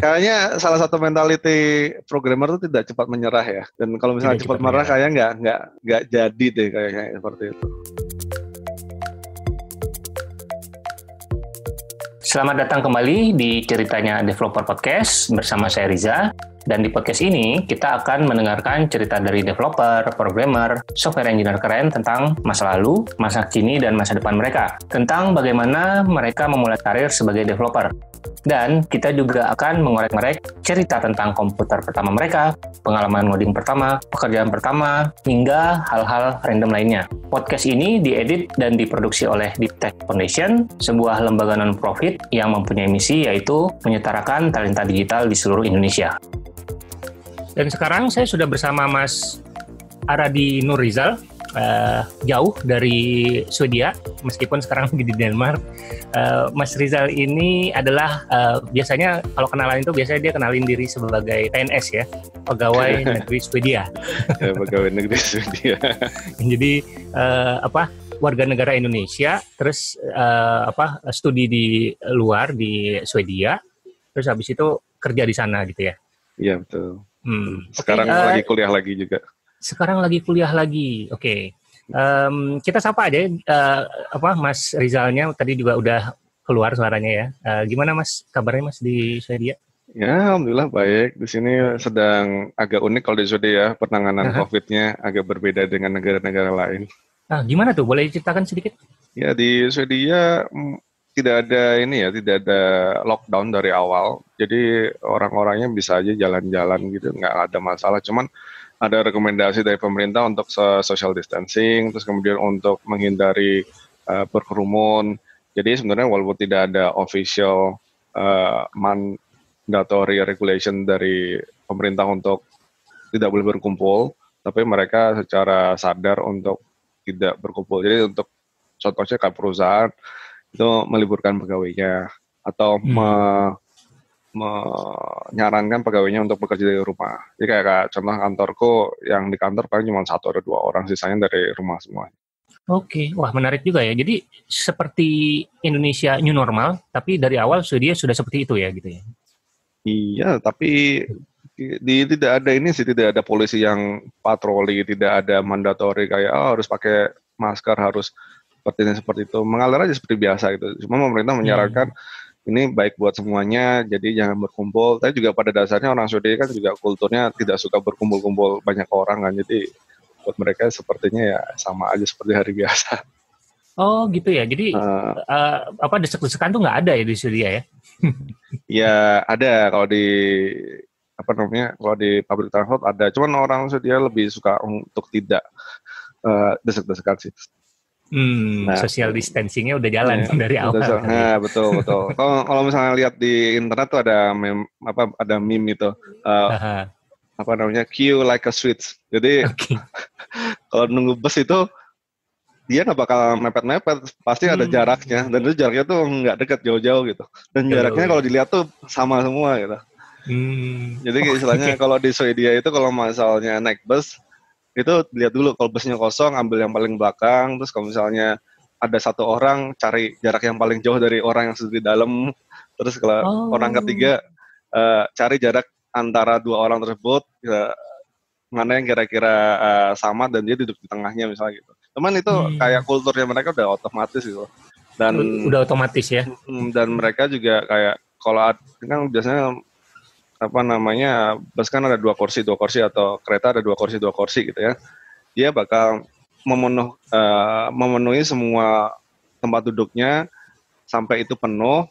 Kayaknya salah satu mentality programmer itu tidak cepat menyerah ya. Dan kalau misalnya cepat, cepat menyerah, kayaknya nggak nggak nggak jadi deh kayaknya seperti itu. Selamat datang kembali di ceritanya Developer Podcast bersama saya Riza. Dan di podcast ini, kita akan mendengarkan cerita dari developer, programmer, software engineer keren tentang masa lalu, masa kini, dan masa depan mereka. Tentang bagaimana mereka memulai karir sebagai developer. Dan kita juga akan mengorek-ngorek cerita tentang komputer pertama mereka, pengalaman ngoding pertama, pekerjaan pertama, hingga hal-hal random lainnya. Podcast ini diedit dan diproduksi oleh Deep Tech Foundation, sebuah lembaga non-profit yang mempunyai misi yaitu menyetarakan talenta digital di seluruh Indonesia. Dan sekarang saya sudah bersama Mas Aradi Nurizal uh, jauh dari Swedia, meskipun sekarang lagi di Denmark. Uh, Mas Rizal ini adalah uh, biasanya kalau kenalan itu biasanya dia kenalin diri sebagai PNS ya, ya, pegawai negeri Swedia. pegawai negeri Swedia. Jadi uh, apa? warga negara Indonesia, terus uh, apa studi di luar di Swedia, terus habis itu kerja di sana gitu ya? Iya betul. Hmm. Sekarang okay, uh, lagi kuliah lagi juga sekarang lagi kuliah lagi. Oke. Okay. Um, kita sapa aja uh, apa Mas Rizalnya tadi juga udah keluar suaranya ya. Uh, gimana Mas kabarnya Mas di Swedia? Ya, alhamdulillah baik. Di sini sedang agak unik kalau di Swedia ya, penanganan uh-huh. COVID-nya agak berbeda dengan negara-negara lain. Nah, gimana tuh? Boleh ceritakan sedikit? Ya, di Swedia mm, tidak ada ini ya, tidak ada lockdown dari awal. Jadi orang-orangnya bisa aja jalan-jalan gitu, nggak ada masalah. Cuman ada rekomendasi dari pemerintah untuk social distancing, terus kemudian untuk menghindari uh, berkerumun. Jadi sebenarnya walaupun tidak ada official uh, mandatory regulation dari pemerintah untuk tidak boleh berkumpul, tapi mereka secara sadar untuk tidak berkumpul. Jadi untuk contohnya kayak perusahaan itu meliburkan pegawainya atau hmm menyarankan pegawainya untuk bekerja dari rumah. Jadi kayak, kayak contoh kantorku yang di kantor paling cuma satu atau dua orang, sisanya dari rumah semua. Oke, wah menarik juga ya. Jadi seperti Indonesia new normal, tapi dari awal sudah sudah seperti itu ya gitu ya. Iya, tapi di, tidak ada ini sih, tidak ada polisi yang patroli, tidak ada mandatori kayak oh, harus pakai masker, harus seperti ini seperti itu. Mengalir aja seperti biasa gitu. Cuma pemerintah iya, iya. menyarankan hmm ini baik buat semuanya jadi jangan berkumpul tapi juga pada dasarnya orang Saudi kan juga kulturnya tidak suka berkumpul-kumpul banyak orang kan jadi buat mereka sepertinya ya sama aja seperti hari biasa oh gitu ya jadi uh, uh, apa desek-desekan tuh nggak ada ya di Suria ya ya ada kalau di apa namanya kalau di public transport ada cuman orang Suria lebih suka untuk tidak uh, desek-desekan sih Hmm, nah, social iya. distancingnya udah jalan ya, dari awal. Betul, nah, betul betul. kalau kalau misalnya lihat di internet tuh ada meme, apa ada meme itu uh, apa namanya queue like a switch. Jadi okay. kalau nunggu bus itu dia nggak bakal mepet-mepet, pasti hmm. ada jaraknya dan itu jaraknya tuh nggak dekat jauh-jauh gitu. Dan jaraknya iya. kalau dilihat tuh sama semua gitu. Hmm. Jadi oh, istilahnya okay. kalau di Swedia itu kalau misalnya naik bus itu lihat dulu kalau busnya kosong ambil yang paling belakang terus kalau misalnya ada satu orang cari jarak yang paling jauh dari orang yang sudah di dalam terus kalau oh. orang ketiga uh, cari jarak antara dua orang tersebut uh, mana yang kira-kira uh, sama dan dia duduk di tengahnya misalnya gitu cuman itu hmm. kayak kulturnya mereka udah otomatis gitu dan udah otomatis ya dan mereka juga kayak kalau kan biasanya apa namanya bus kan ada dua kursi dua kursi atau kereta ada dua kursi dua kursi gitu ya dia bakal memenuh, uh, memenuhi semua tempat duduknya sampai itu penuh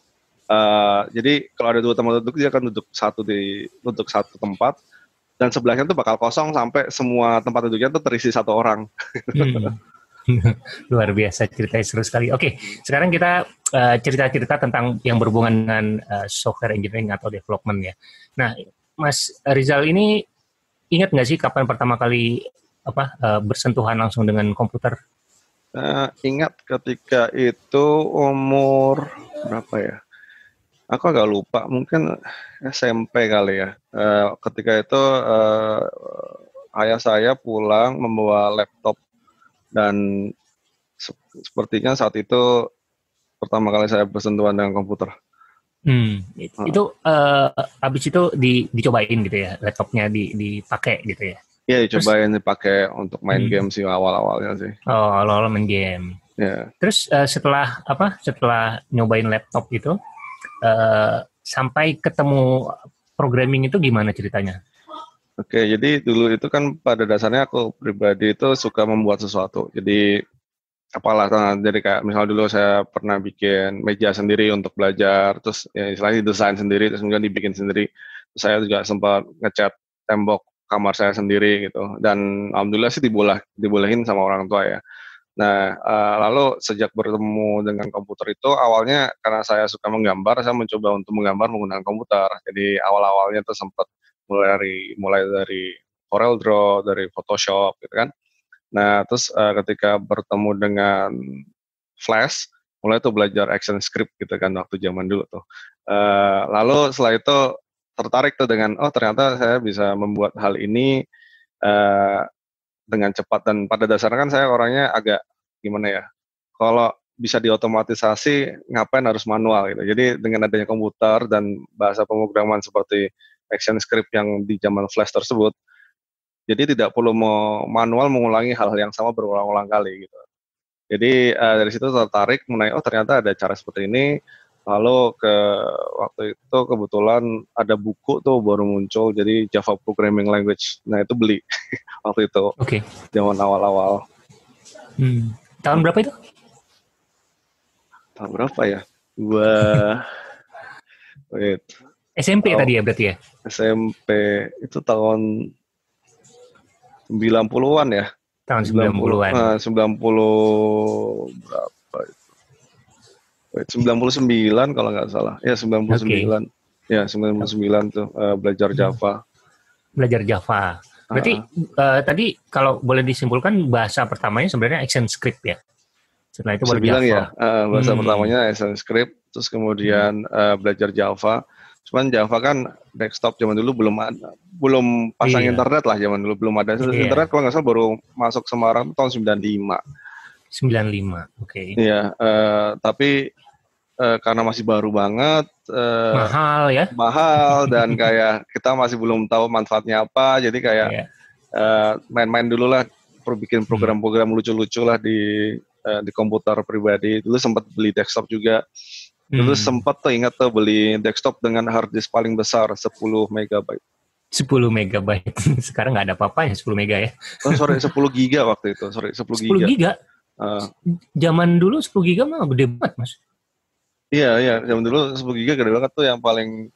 uh, jadi kalau ada dua tempat duduk dia akan duduk satu di duduk satu tempat dan sebelahnya tuh bakal kosong sampai semua tempat duduknya tuh terisi satu orang hmm. luar biasa ceritanya seru sekali oke sekarang kita Eh, cerita-cerita uh, tentang yang berhubungan dengan uh, software engineering atau development ya. Nah, Mas Rizal ini ingat nggak sih kapan pertama kali apa uh, bersentuhan langsung dengan komputer? Uh, ingat ketika itu umur berapa ya? Aku agak lupa, mungkin SMP kali ya. Uh, ketika itu uh, ayah saya pulang membawa laptop dan sepertinya saat itu pertama kali saya bersentuhan dengan komputer. Hmm, ah. itu, uh. Eh, itu uh, habis itu di, dicobain gitu ya laptopnya di, dipakai gitu ya? Iya dicobain Terus, dipakai untuk main hmm. game sih awal-awalnya sih. Oh awal-awal main game. Yeah. Terus uh, setelah apa? Setelah nyobain laptop itu uh, sampai ketemu programming itu gimana ceritanya? Oke, jadi dulu itu kan pada dasarnya aku pribadi itu suka membuat sesuatu. Jadi apalah nah, dari kayak misalnya dulu saya pernah bikin meja sendiri untuk belajar terus ya istilahnya desain sendiri terus kemudian dibikin sendiri terus saya juga sempat ngecat tembok kamar saya sendiri gitu dan alhamdulillah sih diboleh dibolehin sama orang tua ya nah uh, lalu sejak bertemu dengan komputer itu awalnya karena saya suka menggambar saya mencoba untuk menggambar menggunakan komputer jadi awal awalnya tuh sempat mulai dari mulai dari Corel Draw dari Photoshop gitu kan Nah, terus uh, ketika bertemu dengan Flash, mulai tuh belajar action script gitu kan waktu zaman dulu tuh. Uh, lalu setelah itu tertarik tuh dengan oh ternyata saya bisa membuat hal ini uh, dengan cepat dan pada dasarnya kan saya orangnya agak gimana ya? Kalau bisa diotomatisasi ngapain harus manual gitu. Jadi dengan adanya komputer dan bahasa pemrograman seperti action script yang di zaman Flash tersebut, jadi tidak perlu manual mengulangi hal-hal yang sama berulang-ulang kali gitu. Jadi uh, dari situ tertarik mengenai oh ternyata ada cara seperti ini. Lalu ke waktu itu kebetulan ada buku tuh baru muncul jadi Java Programming Language. Nah itu beli waktu itu. Oke. Okay. Zaman awal-awal. Hmm. Tahun berapa itu? Tahun berapa ya? Dua. Wait. SMP oh, tadi ya berarti ya? SMP itu tahun 90-an ya. Tahun 90-an. 90, 90 berapa itu? Wait, eh, 99 kalau nggak salah. Ya 99. Okay. Ya 99 tuh uh, belajar hmm. Java. Belajar Java. Berarti uh, uh, tadi kalau boleh disimpulkan bahasa pertamanya sebenarnya action script ya. Setelah itu baru ya? Java. ya, uh, bahasa hmm. pertamanya action script, terus kemudian hmm. uh, belajar Java. Cuman Java kan desktop zaman dulu belum ada, belum pasang iya. internet lah zaman dulu belum ada. iya. internet kalau nggak salah baru masuk Semarang tahun 95. 95, oke. Okay. Iya, uh, tapi uh, karena masih baru banget, uh, mahal ya. Mahal dan kayak kita masih belum tahu manfaatnya apa, jadi kayak iya. main-main dulu lah bikin program-program lucu-lucu lah di uh, di komputer pribadi. Dulu sempat beli desktop juga. Dulu hmm. sempat tuh ingat tuh beli desktop dengan hard disk paling besar 10 MB. 10 MB. Sekarang nggak ada apa-apa ya 10 MB ya. Oh, sorry 10 GB waktu itu. Sorry 10 GB. 10 GB. Uh. Zaman dulu 10 GB mah gede banget, Mas. Iya, iya. Zaman dulu 10 GB gede banget tuh yang paling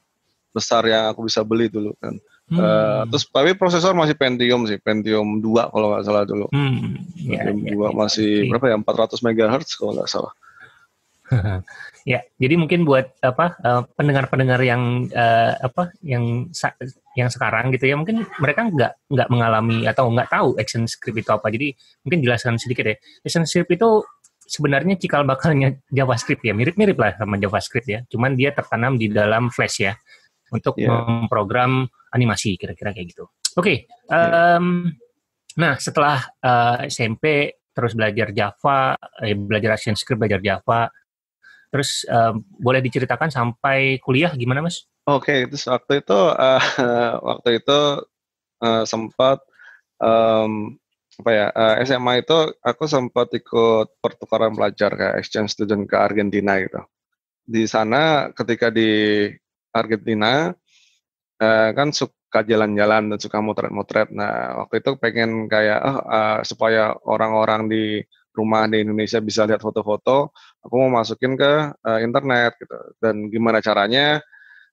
besar yang aku bisa beli dulu kan. Hmm. Uh, terus tapi prosesor masih Pentium sih, Pentium 2 kalau nggak salah dulu. Hmm. Ya, Pentium ya, 2 ya, masih okay. berapa ya? 400 MHz kalau nggak salah. ya, jadi mungkin buat apa eh, pendengar-pendengar yang uh, apa yang yang sekarang gitu ya, mungkin mereka nggak nggak mengalami atau nggak tahu action script itu apa. Jadi mungkin jelaskan sedikit ya Action script itu sebenarnya cikal bakalnya JavaScript ya, mirip-mirip lah sama JavaScript ya. Cuman dia tertanam di dalam Flash ya untuk yeah. memprogram animasi kira-kira kayak gitu. Oke, okay, um, yeah. nah setelah uh, SMP terus belajar Java, eh, belajar action script, belajar Java, Terus uh, boleh diceritakan sampai kuliah gimana Mas? Oke, okay, terus waktu itu uh, waktu itu uh, sempat um, apa ya uh, SMA itu aku sempat ikut pertukaran pelajar kayak exchange student ke Argentina gitu. Di sana ketika di Argentina uh, kan suka jalan-jalan dan suka motret-motret. Nah waktu itu pengen kayak oh uh, supaya orang-orang di rumah di Indonesia bisa lihat foto-foto, aku mau masukin ke uh, internet gitu. Dan gimana caranya?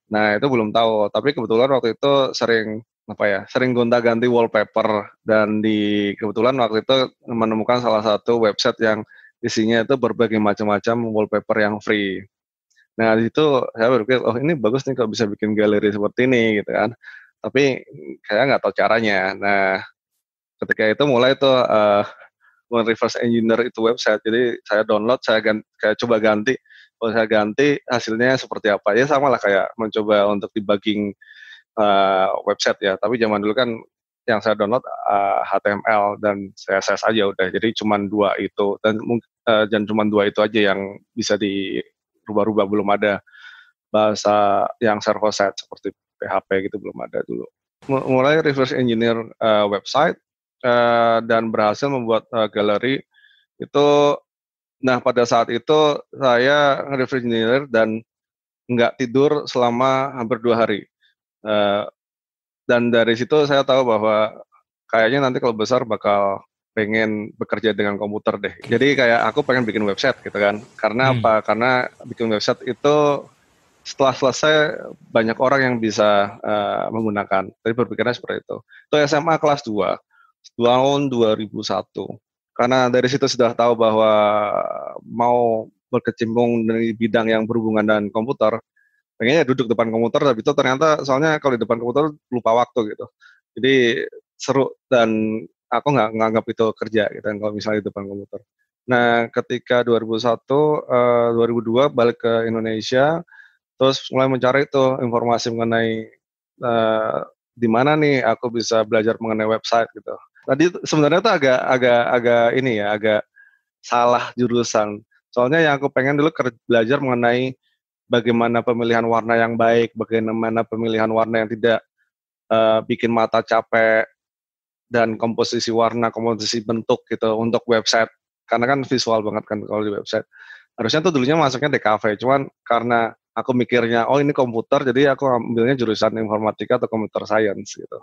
Nah, itu belum tahu. Tapi kebetulan waktu itu sering apa ya? Sering gonta-ganti wallpaper dan di kebetulan waktu itu menemukan salah satu website yang isinya itu berbagai macam-macam wallpaper yang free. Nah, di situ saya berpikir, oh ini bagus nih kalau bisa bikin galeri seperti ini gitu kan. Tapi saya nggak tahu caranya. Nah, ketika itu mulai tuh uh, reverse engineer itu website. Jadi saya download, saya ganti, kayak coba ganti, kalau saya ganti hasilnya seperti apa. Ya sama lah kayak mencoba untuk debugging uh, website ya. Tapi zaman dulu kan yang saya download uh, eh, HTML dan CSS aja udah. Jadi cuma dua itu dan uh, eh, cuma dua itu aja yang bisa dirubah-rubah belum ada bahasa yang server side seperti PHP gitu belum ada dulu. Mulai reverse engineer uh, website Eh, dan berhasil membuat uh, galeri itu nah pada saat itu saya refrigerator dan nggak tidur selama hampir dua hari uh, dan dari situ saya tahu bahwa kayaknya nanti kalau besar bakal pengen bekerja dengan komputer deh. Jadi kayak aku pengen bikin website gitu kan. Karena hmm. apa? Karena bikin website itu setelah selesai banyak orang yang bisa uh, menggunakan. tapi berpikirnya seperti itu. Itu SMA kelas 2 tahun 2001. Karena dari situ sudah tahu bahwa mau berkecimpung di bidang yang berhubungan dengan komputer, pengennya duduk depan komputer, tapi itu ternyata soalnya kalau di depan komputer lupa waktu gitu. Jadi seru dan aku nggak nganggap itu kerja gitu kan kalau misalnya di depan komputer. Nah, ketika 2001, 2002 eh, balik ke Indonesia, terus mulai mencari tuh informasi mengenai uh, di mana nih aku bisa belajar mengenai website gitu. Tadi sebenarnya tuh agak agak agak ini ya, agak salah jurusan. Soalnya yang aku pengen dulu belajar mengenai bagaimana pemilihan warna yang baik, bagaimana pemilihan warna yang tidak uh, bikin mata capek dan komposisi warna, komposisi bentuk gitu untuk website. Karena kan visual banget kan kalau di website. Harusnya tuh dulunya masuknya di cafe cuman karena aku mikirnya oh ini komputer jadi aku ambilnya jurusan informatika atau computer science gitu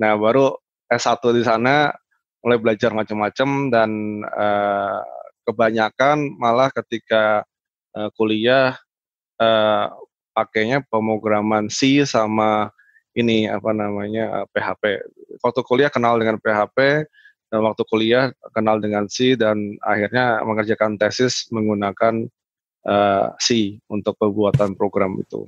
nah baru S1 di sana mulai belajar macam-macam dan uh, kebanyakan malah ketika uh, kuliah uh, pakainya pemrograman C sama ini apa namanya uh, PHP. Waktu kuliah kenal dengan PHP dan waktu kuliah kenal dengan C dan akhirnya mengerjakan tesis menggunakan uh, C untuk pembuatan program itu.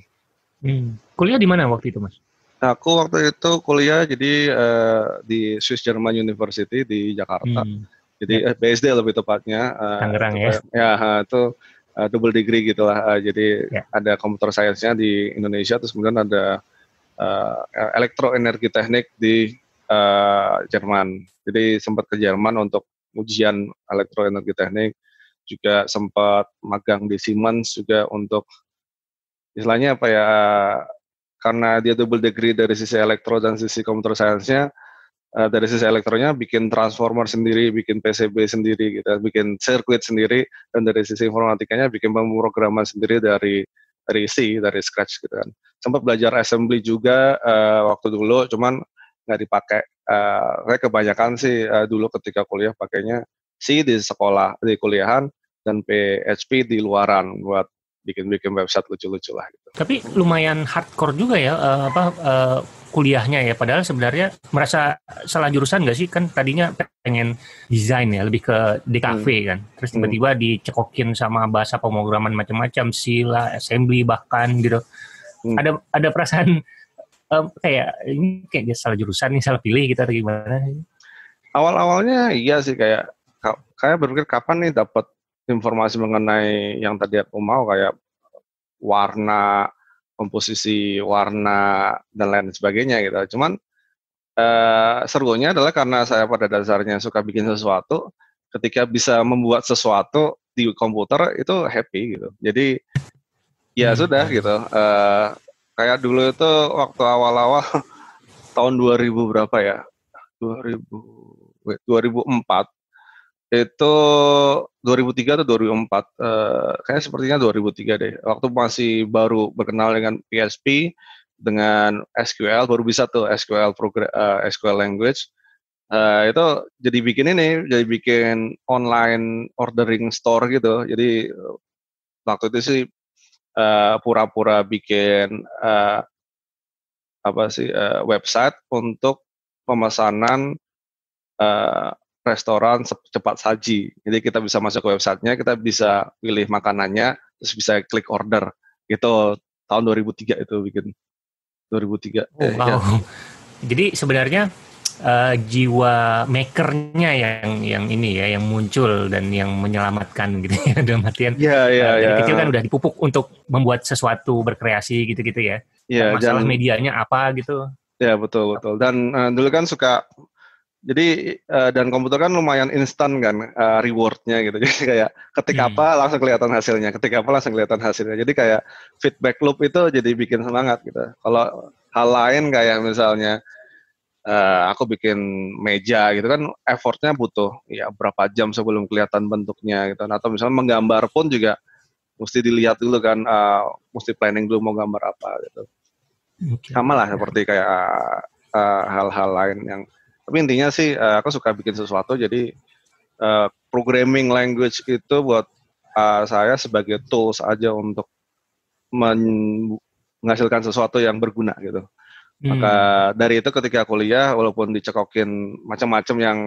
Hmm. Kuliah di mana waktu itu, Mas? Nah, aku waktu itu kuliah jadi uh, di Swiss German University di Jakarta. Hmm. Jadi ya. eh, BSD lebih tepatnya. Uh, Tangerang ya. Ya, itu uh, double degree gitulah. Uh, jadi ya. ada komputer science-nya di Indonesia terus kemudian ada uh, e, energi teknik di uh, Jerman. Jadi sempat ke Jerman untuk ujian elektro energi teknik juga sempat magang di Siemens juga untuk istilahnya apa ya karena dia double degree dari sisi elektro dan sisi komputer science uh, eh, dari sisi elektronya bikin transformer sendiri, bikin PCB sendiri, gitu, bikin circuit sendiri, dan dari sisi informatikanya bikin pemrograman sendiri dari dari C, dari scratch gitu kan. Sempat belajar assembly juga uh, waktu dulu, cuman nggak dipakai. Uh, saya kebanyakan sih uh, dulu ketika kuliah pakainya C di sekolah, di kuliahan, dan PHP di luaran buat bikin-bikin website lucu-lucu lah gitu. Tapi lumayan hardcore juga ya uh, apa uh, kuliahnya ya padahal sebenarnya merasa salah jurusan gak sih kan tadinya pengen desain ya lebih ke DKV hmm. kan. Terus hmm. tiba-tiba hmm. dicekokin sama bahasa pemrograman macam-macam sila, assembly bahkan gitu. Hmm. Ada ada perasaan um, kayak ini kayak salah jurusan nih salah pilih gitu atau gimana? Awal-awalnya iya sih kayak kayak berpikir kapan nih dapat informasi mengenai yang tadi aku mau kayak warna, komposisi warna dan lain sebagainya gitu. Cuman eh, serunya adalah karena saya pada dasarnya suka bikin sesuatu, ketika bisa membuat sesuatu di komputer itu happy gitu. Jadi ya hmm. sudah gitu. Eh, kayak dulu itu waktu awal-awal tahun 2000 berapa ya? 2000 2004 itu 2003 atau 2004 uh, eh, kayaknya sepertinya 2003 deh waktu masih baru berkenal dengan PHP dengan SQL baru bisa tuh SQL program uh, eh, SQL language uh, itu jadi bikin ini jadi bikin online ordering store gitu jadi waktu itu sih pura-pura uh, bikin uh, apa sih uh, website untuk pemesanan uh, restoran cepat saji. Jadi kita bisa masuk ke websitenya, kita bisa pilih makanannya, terus bisa klik order. Itu tahun 2003 itu bikin 2003. Oh, eh, iya. wow. Ya. Jadi sebenarnya uh, jiwa makernya yang yang ini ya yang muncul dan yang menyelamatkan gitu ya dalam artian iya, iya. uh, dari iya. kecil kan udah dipupuk untuk membuat sesuatu berkreasi gitu-gitu ya yeah, masalah dan, medianya apa gitu ya betul betul dan uh, dulu kan suka jadi uh, dan komputer kan lumayan instan kan uh, rewardnya gitu jadi kayak ketik hmm. apa langsung kelihatan hasilnya ketik apa langsung kelihatan hasilnya jadi kayak feedback loop itu jadi bikin semangat gitu kalau hal lain kayak misalnya uh, aku bikin meja gitu kan effortnya butuh ya berapa jam sebelum kelihatan bentuknya gitu nah, atau misalnya menggambar pun juga mesti dilihat dulu kan uh, mesti planning dulu mau gambar apa gitu okay. sama lah seperti kayak hal-hal uh, hal -hal lain yang tapi intinya sih uh, aku suka bikin sesuatu jadi uh, programming language itu buat uh, saya sebagai tools aja untuk men menghasilkan sesuatu yang berguna gitu. Hmm. Maka dari itu ketika kuliah walaupun dicekokin macam-macam yang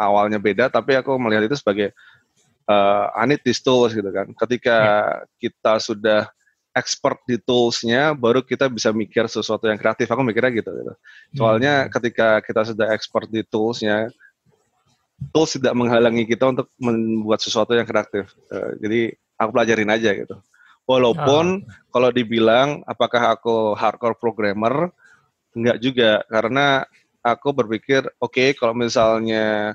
awalnya beda tapi aku melihat itu sebagai uh, I tools gitu kan. Ketika yeah. kita sudah expert di toolsnya baru kita bisa mikir sesuatu yang kreatif aku mikirnya gitu gitu hmm. soalnya hmm. ketika kita sudah expert di toolsnya tools tidak menghalangi kita untuk membuat sesuatu yang kreatif eh, jadi aku pelajarin aja gitu walaupun ah. kalau dibilang apakah aku hardcore programmer enggak juga karena aku berpikir oke okay, kalau misalnya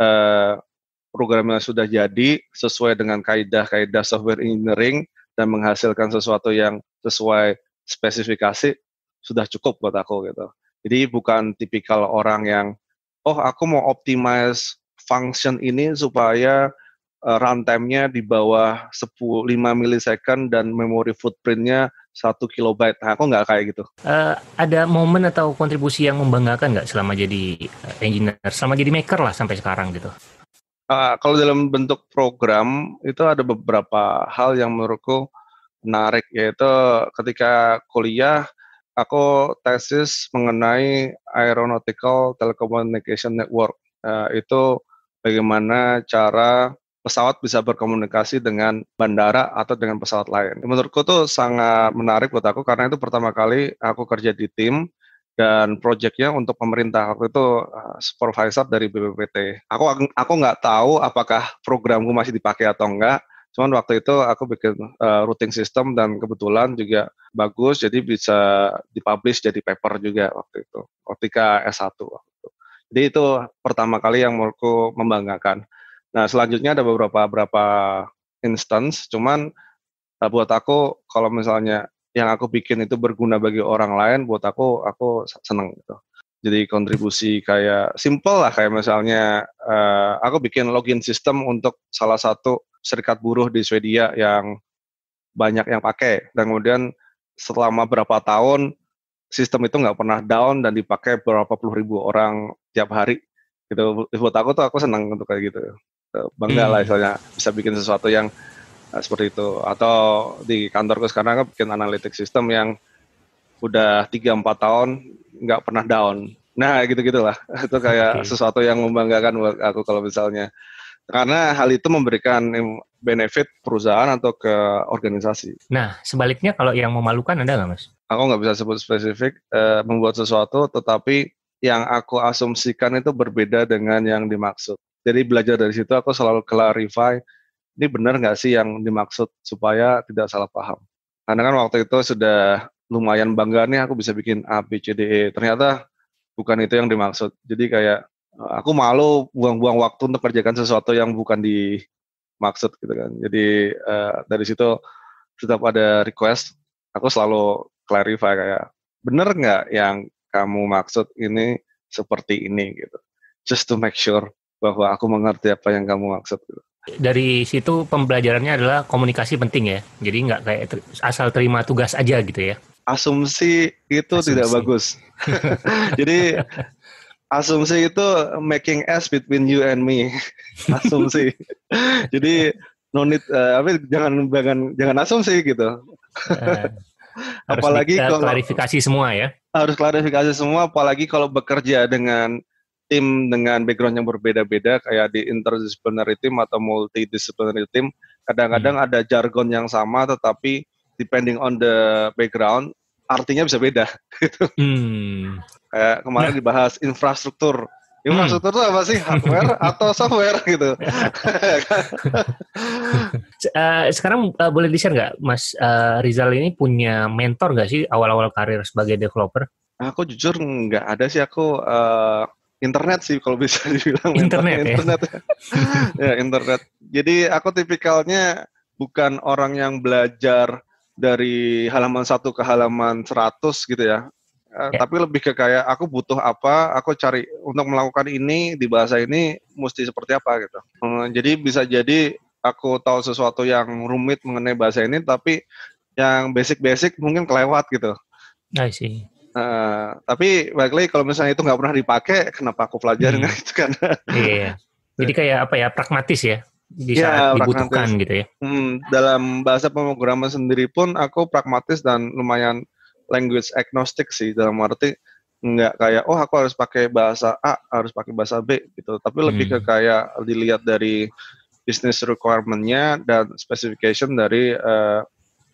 uh, programnya sudah jadi sesuai dengan kaidah-kaidah software engineering dan menghasilkan sesuatu yang sesuai spesifikasi sudah cukup buat aku gitu. Jadi bukan tipikal orang yang oh aku mau optimize function ini supaya uh, runtime-nya di bawah 10, 5 milisecond dan memory footprint-nya 1 kilobyte. Nah, aku nggak kayak gitu. Uh, ada momen atau kontribusi yang membanggakan nggak selama jadi eh, engineer, selama jadi maker lah sampai sekarang gitu? uh, kalau dalam bentuk program itu ada beberapa hal yang menurutku menarik yaitu ketika kuliah aku tesis mengenai aeronautical telecommunication network uh, itu bagaimana cara pesawat bisa berkomunikasi dengan bandara atau dengan pesawat lain. Menurutku itu sangat menarik buat aku karena itu pertama kali aku kerja di tim dan proyeknya untuk pemerintah waktu itu uh, supervisor dari BPPT. Aku aku nggak tahu apakah programku masih dipakai atau enggak. Cuman waktu itu aku bikin uh, routing system dan kebetulan juga bagus jadi bisa dipublish jadi paper juga waktu itu. Ketika S1 waktu itu. Jadi itu pertama kali yang menurutku membanggakan. Nah, selanjutnya ada beberapa beberapa instance cuman uh, buat aku kalau misalnya yang aku bikin itu berguna bagi orang lain buat aku aku seneng gitu jadi kontribusi kayak simple lah kayak misalnya uh, aku bikin login sistem untuk salah satu serikat buruh di Swedia yang banyak yang pakai dan kemudian selama berapa tahun sistem itu nggak pernah down dan dipakai berapa puluh ribu orang tiap hari gitu buat aku tuh aku senang untuk kayak gitu bangga hmm. lah misalnya bisa bikin sesuatu yang Eh, seperti itu. Atau di kantorku sekarang bikin analitik sistem yang udah tiga empat tahun nggak pernah down. Nah, gitu-gitulah. Itu kayak okay. sesuatu yang membanggakan buat aku kalau misalnya. Karena hal itu memberikan benefit perusahaan atau ke organisasi. Nah, sebaliknya kalau yang memalukan ada nggak, Mas? Aku nggak bisa sebut spesifik eh, membuat sesuatu, tetapi yang aku asumsikan itu berbeda dengan yang dimaksud. Jadi belajar dari situ aku selalu clarify ini benar nggak sih yang dimaksud supaya tidak salah paham. Karena kan waktu itu sudah lumayan bangga nih aku bisa bikin A, B, C, D, E. Ternyata bukan itu yang dimaksud. Jadi kayak eh, aku malu buang-buang waktu untuk kerjakan sesuatu yang bukan dimaksud gitu kan. Jadi uh, dari situ setiap ada request, aku selalu clarify kayak benar nggak yang kamu maksud ini seperti ini gitu. Just to make sure bahwa aku mengerti apa yang kamu maksud. Gitu dari situ pembelajarannya adalah komunikasi penting ya. Jadi nggak kayak ter asal terima tugas aja gitu ya. Asumsi itu asumsi. tidak bagus. Jadi asumsi itu making ass between you and me. Asumsi. Jadi no need uh, apa jangan jangan jangan asumsi gitu. Eh, apalagi kalau klarifikasi semua ya. Harus klarifikasi semua apalagi kalau bekerja dengan tim dengan background yang berbeda-beda kayak di interdisciplinary team atau multidisciplinary team kadang-kadang hmm. ada jargon yang sama tetapi depending on the background artinya bisa beda gitu. Hmm. Kayak kemarin nah. dibahas infrastruktur. Hmm. Infrastruktur hmm. itu apa sih? Hardware atau software gitu. uh, sekarang uh, boleh di-share nggak Mas uh, Rizal ini punya mentor nggak sih awal-awal karir sebagai developer? Aku jujur nggak ada sih aku uh, internet sih kalau bisa dibilang internet, ya? internet ya. internet jadi aku tipikalnya bukan orang yang belajar dari halaman satu ke halaman seratus gitu ya yeah. Ya. tapi lebih ke kayak aku butuh apa, aku cari untuk melakukan ini di bahasa ini mesti seperti apa gitu. Eh, jadi bisa jadi aku tahu sesuatu yang rumit mengenai bahasa ini, tapi yang basic-basic mungkin kelewat gitu. I see. Uh, tapi balik lagi kalau misalnya itu nggak pernah dipakai, kenapa aku pelajarin? hmm. itu kan? Iya, iya. Jadi kayak apa ya pragmatis ya di iya, saat dibutuhkan pragmatis. gitu ya. Hmm, dalam bahasa pemrograman sendiri pun aku pragmatis dan lumayan language agnostic sih dalam arti nggak kayak oh aku harus pakai bahasa A harus pakai bahasa B gitu tapi hmm. lebih ke hmm. kayak dilihat dari bisnis requirementnya dan specification dari uh,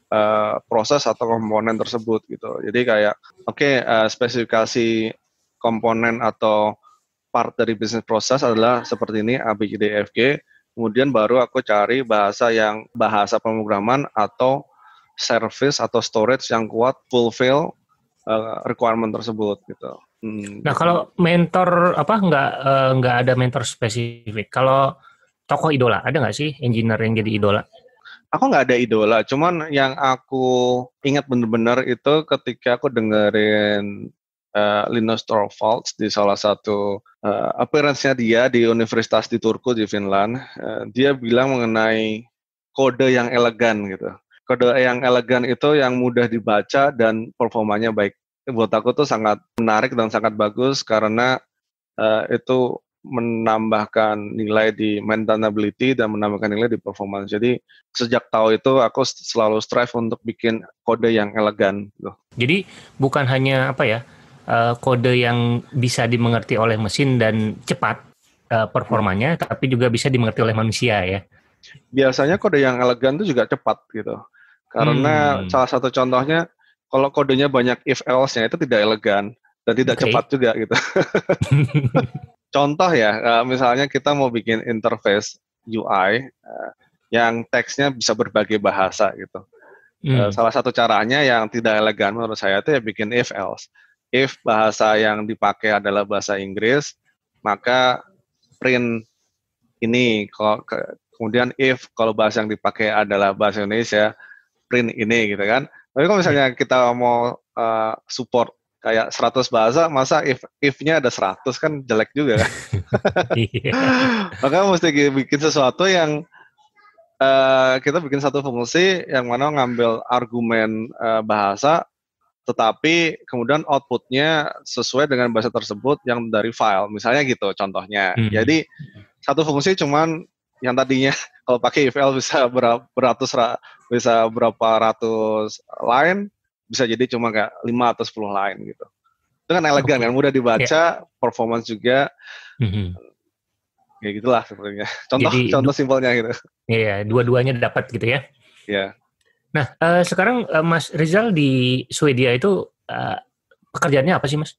Eh, proses atau komponen tersebut gitu. Jadi kayak oke okay, uh, eh, spesifikasi komponen atau part dari bisnis proses adalah seperti ini A B e, Kemudian baru aku cari bahasa yang bahasa pemrograman atau service atau storage yang kuat fulfill uh, requirement tersebut gitu. Hmm. Nah kalau mentor apa nggak uh, nggak ada mentor spesifik. Kalau tokoh idola ada nggak sih engineer yang jadi idola? aku nggak ada idola, cuman yang aku ingat benar-benar itu ketika aku dengerin uh, eh, Linus Torvalds di salah satu uh, appearance-nya dia di universitas di Turku di Finland, uh, dia bilang mengenai kode yang elegan gitu. Kode yang elegan itu yang mudah dibaca dan performanya baik. Buat aku tuh sangat menarik dan sangat bagus karena uh, itu menambahkan nilai di maintainability dan menambahkan nilai di performance. Jadi sejak tahu itu aku selalu strive untuk bikin kode yang elegan. Gitu. Jadi bukan hanya apa ya eh, kode yang bisa dimengerti oleh mesin dan cepat eh, performanya, hmm. tapi juga bisa dimengerti oleh manusia ya. Biasanya kode yang elegan itu juga cepat gitu. Karena hmm. salah satu contohnya kalau kodenya banyak if else-nya itu tidak elegan dan tidak okay. cepat juga gitu. contoh ya, eh, misalnya kita mau bikin interface UI eh, yang teksnya bisa berbagai bahasa gitu. Eh, hmm. Salah satu caranya yang tidak elegan menurut saya itu ya bikin if else. If bahasa yang dipakai adalah bahasa Inggris, maka print ini kemudian if kalau bahasa yang dipakai adalah bahasa Indonesia print ini gitu kan tapi kalau misalnya kita mau support kayak 100 bahasa masa if if-nya ada 100 kan jelek juga kan. Iya. Maka mesti bikin sesuatu yang uh, kita bikin satu fungsi yang mana ngambil argumen uh, bahasa tetapi kemudian outputnya sesuai dengan bahasa tersebut yang dari file misalnya gitu contohnya. Hmm. Jadi satu fungsi cuman yang tadinya kalau pakai if else bisa berapa beratus bisa berapa ratus line bisa jadi cuma kayak 5 atau 10 line gitu. Itu kan elegan kan, mudah dibaca, yeah. performance juga. Mm -hmm ya gitulah sebenarnya contoh Jadi, contoh simpelnya gitu iya dua-duanya dapat gitu ya iya nah uh, sekarang uh, Mas Rizal di Swedia itu uh, pekerjaannya apa sih Mas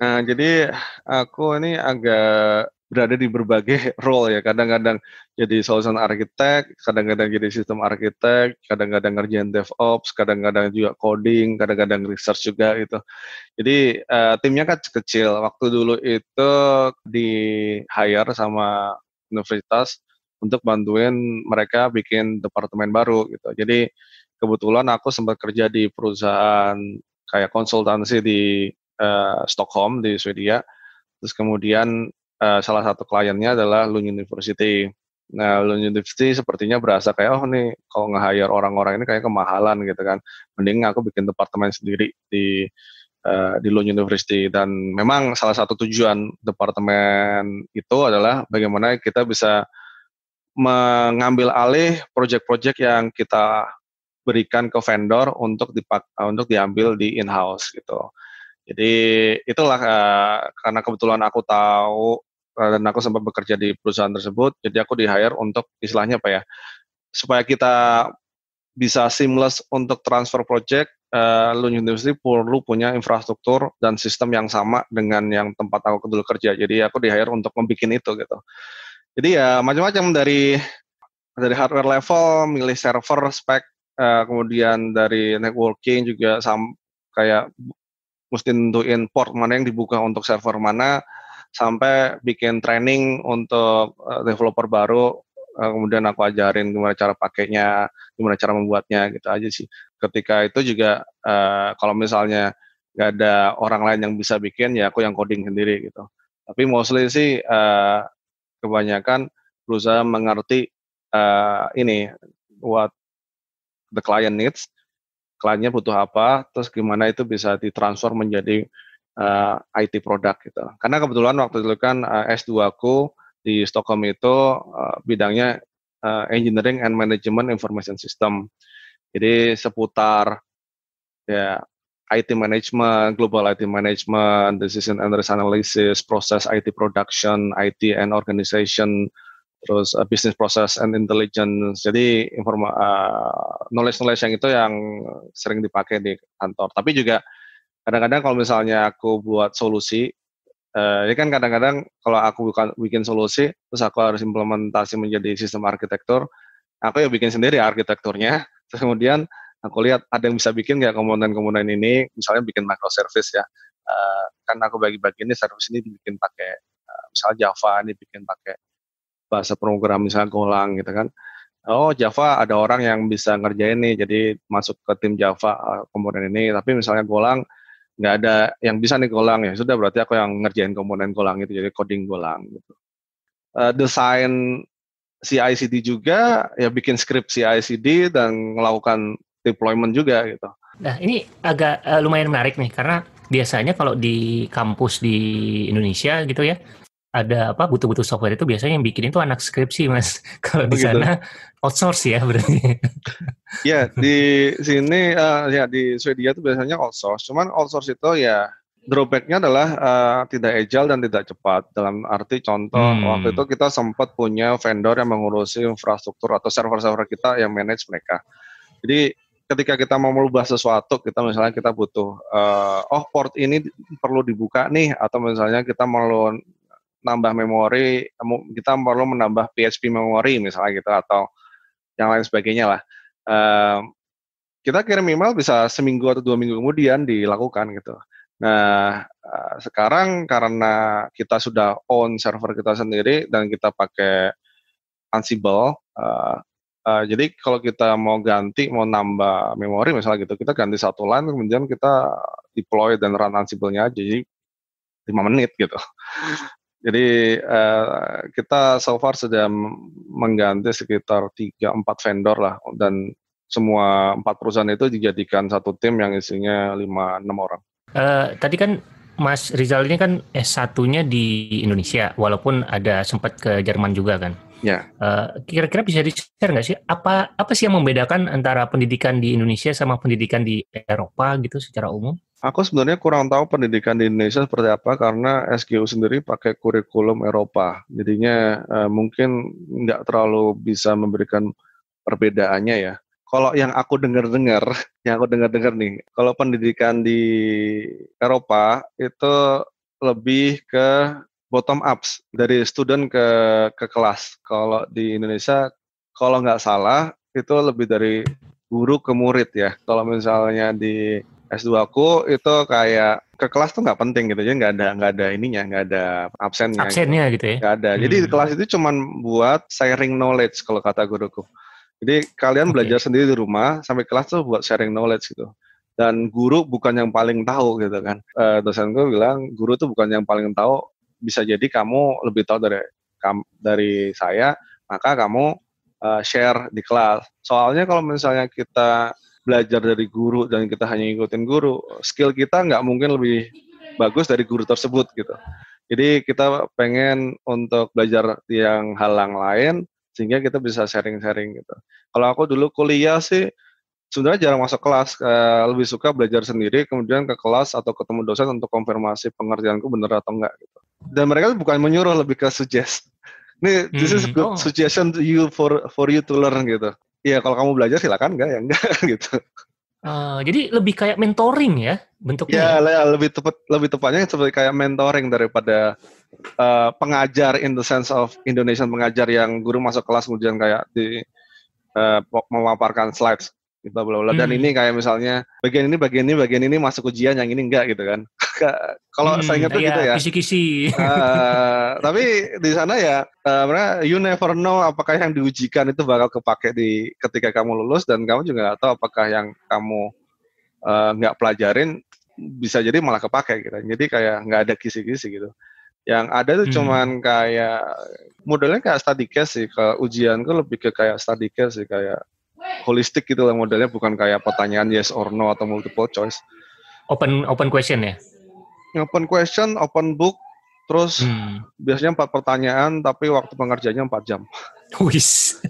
Nah, jadi aku ini agak berada di berbagai role ya. Kadang-kadang jadi solution arsitek, kadang-kadang jadi sistem arsitek, kadang-kadang ngerjain DevOps, kadang-kadang juga coding, kadang-kadang research juga itu Jadi uh, timnya kan kecil. Waktu dulu itu di hire sama universitas untuk bantuin mereka bikin departemen baru gitu. Jadi kebetulan aku sempat kerja di perusahaan kayak konsultansi di uh, Stockholm di Swedia. Terus kemudian uh, salah satu kliennya adalah Lund University. Nah, Lund University sepertinya berasa kayak, oh nih kalau nge-hire orang-orang ini kayak kemahalan gitu kan. Mending aku bikin departemen sendiri di uh, di Lund University. Dan memang salah satu tujuan departemen itu adalah bagaimana kita bisa mengambil alih proyek-proyek yang kita berikan ke vendor untuk dipak eh, untuk diambil di in-house gitu. Jadi itulah uh, karena kebetulan aku tahu Eh, dan aku sempat bekerja di perusahaan tersebut. Jadi aku di hire untuk istilahnya apa ya? Supaya kita bisa seamless untuk transfer project, uh, eh, Lund University perlu punya infrastruktur dan sistem yang sama dengan yang tempat aku dulu kerja. Jadi aku di hire untuk membuat itu gitu. Jadi ya macam-macam dari dari hardware level, milih server, spek, uh, kemudian dari networking juga sama kayak mesti nentuin port mana yang dibuka untuk server mana, sampai bikin training untuk eh, developer baru eh, kemudian aku ajarin gimana cara pakainya gimana cara membuatnya gitu aja sih ketika itu juga eh, kalau misalnya nggak ada orang lain yang bisa bikin ya aku yang coding sendiri gitu tapi mostly sih uh, kebanyakan berusaha mengerti ini what the client needs kliennya butuh apa terus gimana itu bisa ditransfer menjadi uh, eh, IT produk gitu. Karena kebetulan waktu itu kan uh, eh, S2 aku di Stockholm itu uh, bidangnya uh, Engineering and Management Information System. Jadi seputar ya IT management, global IT management, decision and risk analysis, process IT production, IT and organization, terus uh, business process and intelligence. Jadi informa uh, knowledge knowledge yang itu yang sering dipakai di kantor. Tapi juga kadang-kadang kalau misalnya aku buat solusi eh, ini kan kadang-kadang kalau aku bukan bikin solusi, terus aku harus implementasi menjadi sistem arsitektur, aku ya bikin sendiri arsitekturnya. Terus kemudian aku lihat ada yang bisa bikin nggak komponen-komponen ini, misalnya bikin microservice ya. Eh, kan aku bagi-bagi ini service ini dibikin pakai eh, misalnya Java ini bikin pakai bahasa program misalnya Golang gitu kan. Oh Java ada orang yang bisa ngerjain nih, jadi masuk ke tim Java komponen ini. Tapi misalnya Golang nggak ada yang bisa nih kolang ya sudah berarti aku yang ngerjain komponen kolang itu jadi coding kolang gitu uh, desain CI/CD juga ya bikin script CI/CD dan melakukan deployment juga gitu nah ini agak uh, lumayan menarik nih karena biasanya kalau di kampus di Indonesia gitu ya ada apa butuh-butuh software itu biasanya yang bikin itu anak skripsi mas kalau di oh, gitu. sana outsource ya berarti ya di sini uh, ya di Swedia itu biasanya outsource cuman outsource itu ya drawbacknya adalah uh, tidak agile dan tidak cepat dalam arti contoh hmm. waktu itu kita sempat punya vendor yang mengurusi infrastruktur atau server-server kita yang manage mereka jadi ketika kita mau merubah sesuatu, kita misalnya kita butuh, uh, oh port ini perlu dibuka nih, atau misalnya kita mau nambah memori, kita perlu menambah PHP memori misalnya gitu atau yang lain sebagainya lah. Uh, kita kirim email bisa seminggu atau dua minggu kemudian dilakukan gitu. Nah uh, sekarang karena kita sudah own server kita sendiri dan kita pakai Ansible, uh, uh, jadi kalau kita mau ganti mau nambah memori misalnya gitu, kita ganti satu line kemudian kita deploy dan run Ansible-nya aja. Jadi 5 menit gitu. Jadi uh, kita so far sudah mengganti sekitar 3-4 vendor lah dan semua empat perusahaan itu dijadikan satu tim yang isinya 5-6 orang. Uh, tadi kan Mas Rizal ini kan S1-nya di Indonesia walaupun ada sempat ke Jerman juga kan? Ya. kira eh, kira-kira bisa di-share nggak sih apa apa sih yang membedakan antara pendidikan di Indonesia sama pendidikan di Eropa gitu secara umum? Aku sebenarnya kurang tahu pendidikan di Indonesia seperti apa karena SGU sendiri pakai kurikulum Eropa, jadinya uh, mungkin nggak terlalu bisa memberikan perbedaannya ya. Kalau yang aku dengar-dengar, yang aku dengar-dengar nih, kalau pendidikan di Eropa itu lebih ke bottom ups dari student ke ke kelas. Kalau di Indonesia kalau nggak salah itu lebih dari guru ke murid ya. Kalau misalnya di S2 aku itu kayak ke kelas tuh nggak penting gitu, jadi nggak ada nggak ada ininya, nggak ada absennya. Gitu. Absennya gitu, gitu ya? Nggak ada. Hmm. Jadi kelas itu cuma buat sharing knowledge kalau kata guruku. Jadi kalian okay. belajar sendiri di rumah sampai kelas tuh buat sharing knowledge gitu dan guru bukan yang paling tahu gitu kan. E, dosenku bilang guru tuh bukan yang paling tahu bisa jadi kamu lebih tahu dari dari saya, maka kamu uh, share di kelas. Soalnya kalau misalnya kita belajar dari guru dan kita hanya ngikutin guru, skill kita nggak mungkin lebih bagus dari guru tersebut gitu. Jadi kita pengen untuk belajar yang halang lain sehingga kita bisa sharing-sharing gitu. Kalau aku dulu kuliah sih sebenarnya jarang masuk kelas, eh, lebih suka belajar sendiri, kemudian ke kelas atau ketemu dosen untuk konfirmasi pengerjaanku benar atau enggak. Gitu. Dan mereka bukan menyuruh, lebih ke suggest. Ini this is hmm, good oh. suggestion to you for for you to learn gitu. Iya, kalau kamu belajar silakan enggak ya enggak gitu. Uh, jadi lebih kayak mentoring ya bentuknya. Ya, ya lebih tepat lebih tepatnya seperti kayak mentoring daripada uh, pengajar in the sense of Indonesian pengajar yang guru masuk kelas kemudian kayak di uh, memaparkan slides gitu bla bla dan hmm. ini kayak misalnya bagian ini bagian ini bagian ini masuk ujian yang ini enggak gitu kan kalau hmm, saya ingat tuh iya, gitu ya kisi-kisi uh, tapi di sana ya uh, you never know apakah yang diujikan itu bakal kepake di ketika kamu lulus dan kamu juga nggak tahu apakah yang kamu eh, nggak uh, pelajarin bisa jadi malah kepake gitu jadi kayak nggak ada kisi-kisi gitu yang ada tuh hmm. cuman kayak modelnya kayak study case sih ke ujianku lebih ke kayak study case sih kayak holistik gitu lah modelnya bukan kayak pertanyaan yes or no atau multiple choice. Open open question ya. Open question, open book, terus hmm. biasanya empat pertanyaan tapi waktu pengerjaannya empat jam. Wis.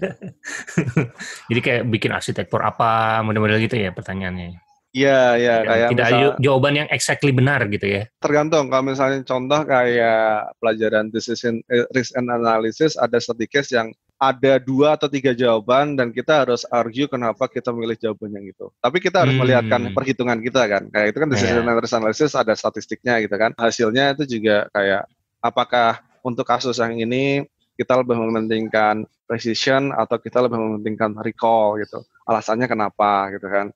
Jadi kayak bikin arsitektur apa model-model gitu ya pertanyaannya. Iya, iya kayak tidak misalnya, ada jawaban yang exactly benar gitu ya. Tergantung kalau misalnya contoh kayak pelajaran decision eh, risk and analysis ada study yang ada dua atau tiga jawaban dan kita harus argue kenapa kita memilih jawaban yang itu. Tapi kita harus hmm. melihatkan perhitungan kita kan. Kayak itu kan iya. decision yeah. analysis analysis ada statistiknya gitu kan. Hasilnya itu juga kayak apakah untuk kasus yang ini kita lebih mementingkan precision atau kita lebih mementingkan recall gitu. Alasannya kenapa gitu kan.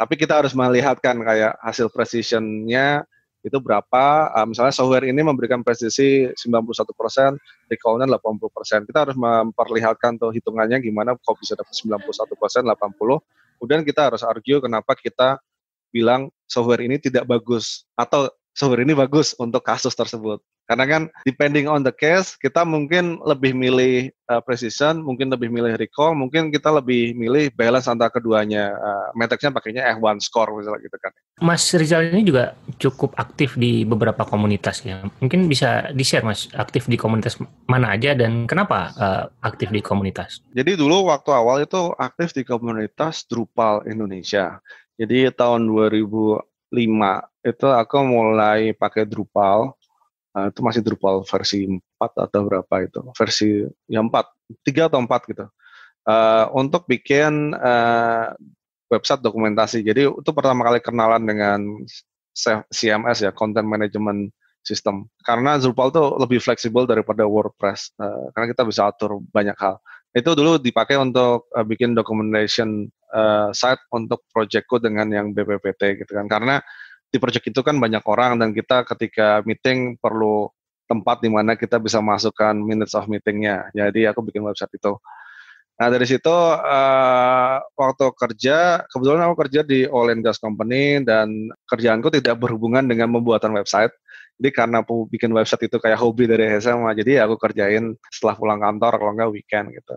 Tapi kita harus melihatkan kayak hasil precisionnya itu berapa uh, misalnya software ini memberikan presisi 91 persen recallnya 80 persen kita harus memperlihatkan tuh hitungannya gimana kok bisa dapat 91 persen 80 kemudian kita harus argue kenapa kita bilang software ini tidak bagus atau software ini bagus untuk kasus tersebut. Karena kan depending on the case, kita mungkin lebih milih uh, precision, mungkin lebih milih recall, mungkin kita lebih milih balance antara keduanya. Uh, eh, metricnya pakainya F1 score misalnya gitu kan. Mas Rizal ini juga cukup aktif di beberapa komunitas ya. Mungkin bisa di-share Mas, aktif di komunitas mana aja dan kenapa uh, aktif di komunitas? Jadi dulu waktu awal itu aktif di komunitas Drupal Indonesia. Jadi tahun lima itu aku mulai pakai Drupal. Uh, itu masih Drupal versi 4 atau berapa itu. Versi ya 4, 3 atau 4 gitu. Uh, untuk bikin uh, website dokumentasi. Jadi itu pertama kali kenalan dengan CMS ya, Content Management System. Karena Drupal itu lebih fleksibel daripada WordPress. Uh, karena kita bisa atur banyak hal. Itu dulu dipakai untuk uh, bikin documentation uh, site untuk projectku dengan yang BPPT gitu kan. Karena di project itu kan banyak orang dan kita ketika meeting perlu tempat di mana kita bisa masukkan minutes of meetingnya. Jadi aku bikin website itu. Nah dari situ uh, waktu kerja kebetulan aku kerja di oil and gas company dan kerjaanku tidak berhubungan dengan pembuatan website. Jadi karena aku bikin website itu kayak hobi dari SMA, jadi ya aku kerjain setelah pulang kantor kalau nggak weekend gitu.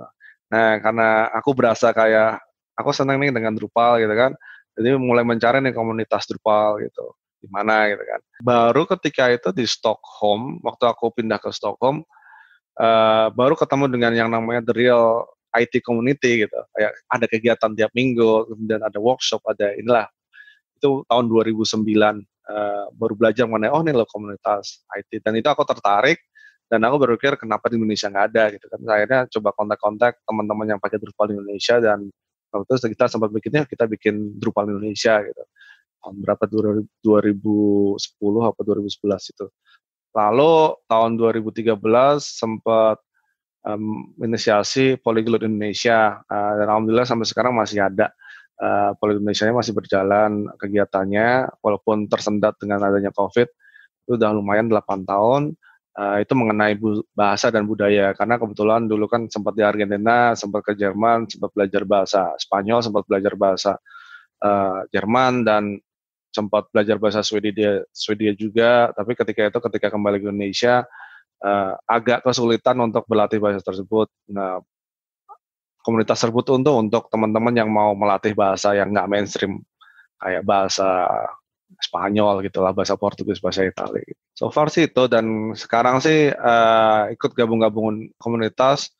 Nah karena aku berasa kayak aku seneng nih dengan Drupal gitu kan jadi mulai mencari nih komunitas Drupal gitu di mana gitu kan. Baru ketika itu di Stockholm, waktu aku pindah ke Stockholm, uh, baru ketemu dengan yang namanya the real IT community gitu. Kayak ada kegiatan tiap minggu, kemudian ada workshop, ada inilah. Itu tahun 2009 uh, eh, baru belajar mengenai oh ini loh komunitas IT dan itu aku tertarik dan aku berpikir kenapa di Indonesia nggak ada gitu kan. akhirnya coba kontak-kontak teman-teman yang pakai Drupal di Indonesia dan terus kita sempat bikinnya kita bikin Drupal Indonesia gitu tahun berapa 2010 apa 2011 itu lalu tahun 2013 sempat um, inisiasi Polyglot Indonesia uh, dan alhamdulillah sampai sekarang masih ada uh, Polyglot Indonesia masih berjalan kegiatannya walaupun tersendat dengan adanya COVID itu udah lumayan 8 tahun uh, itu mengenai bahasa dan budaya karena kebetulan dulu kan sempat di Argentina sempat ke Jerman sempat belajar bahasa Spanyol sempat belajar bahasa uh, Jerman dan sempat belajar bahasa Swedia Swedia juga tapi ketika itu ketika kembali ke Indonesia uh, agak kesulitan untuk berlatih bahasa tersebut nah komunitas tersebut untuk untuk teman-teman yang mau melatih bahasa yang nggak mainstream kayak bahasa Spanyol gitulah bahasa Portugis bahasa Italia gitu so far sih itu dan sekarang sih uh, ikut gabung gabung komunitas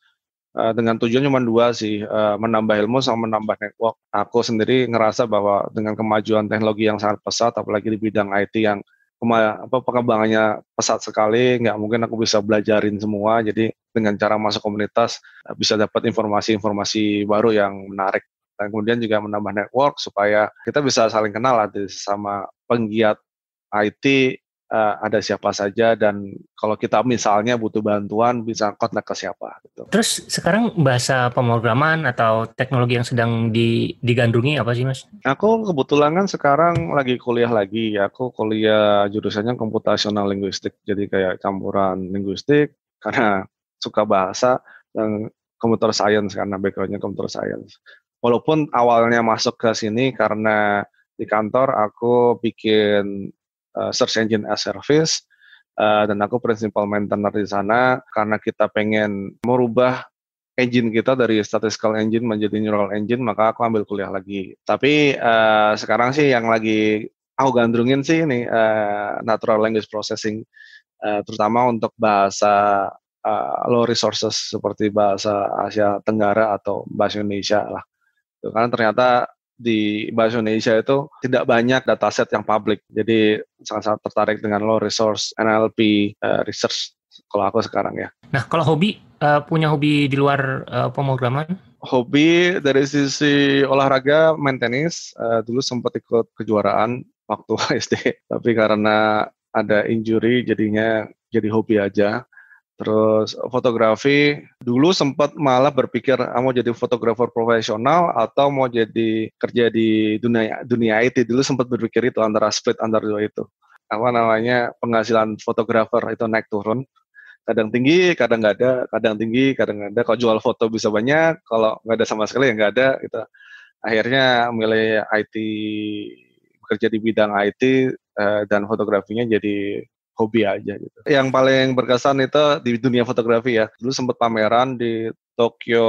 uh, dengan tujuan cuma dua sih uh, menambah ilmu sama menambah network aku sendiri ngerasa bahwa dengan kemajuan teknologi yang sangat pesat apalagi di bidang IT yang apa perkembangannya pesat sekali nggak mungkin aku bisa belajarin semua jadi dengan cara masuk komunitas bisa dapat informasi-informasi baru yang menarik dan kemudian juga menambah network supaya kita bisa saling kenal lah sama penggiat IT uh, ada siapa saja dan kalau kita misalnya butuh bantuan bisa kontak ke siapa gitu. Terus sekarang bahasa pemrograman atau teknologi yang sedang di, digandrungi apa sih Mas? Aku kebetulan kan sekarang lagi kuliah lagi. Aku kuliah jurusannya komputasional linguistik. Jadi kayak campuran linguistik karena suka bahasa dan komputer science karena backgroundnya komputer science. Walaupun awalnya masuk ke sini karena di kantor aku bikin Eh, search engine as service uh, dan aku principal maintainer di sana karena kita pengen merubah engine kita dari statistical engine menjadi neural engine maka aku ambil kuliah lagi tapi uh, sekarang sih yang lagi aku gandrungin sih ini uh, natural language processing uh, terutama untuk bahasa uh, low resources seperti bahasa Asia Tenggara atau bahasa Indonesia lah karena ternyata di bahasa Indonesia itu tidak banyak dataset yang publik. Jadi sangat-sangat tertarik dengan lo resource NLP uh, eh, research kalau aku sekarang ya. Nah, kalau hobi uh, punya hobi di luar uh, pemrograman? Hobi dari sisi olahraga main tenis. Uh, dulu sempat ikut kejuaraan waktu SD, tapi karena ada injury jadinya jadi hobi aja. Terus fotografi, dulu sempat malah berpikir ah, mau jadi fotografer profesional atau mau jadi kerja di dunia dunia IT. Dulu sempat berpikir itu antara split antara dua itu. Apa namanya penghasilan fotografer itu naik turun. Kadang tinggi, kadang nggak ada, kadang tinggi, kadang nggak ada. Kalau jual foto bisa banyak, kalau nggak ada sama sekali ya nggak ada. Gitu. Akhirnya milih IT, bekerja di bidang IT eh, dan fotografinya jadi hobi aja gitu. Yang paling berkesan itu di dunia fotografi ya. Dulu sempat pameran di Tokyo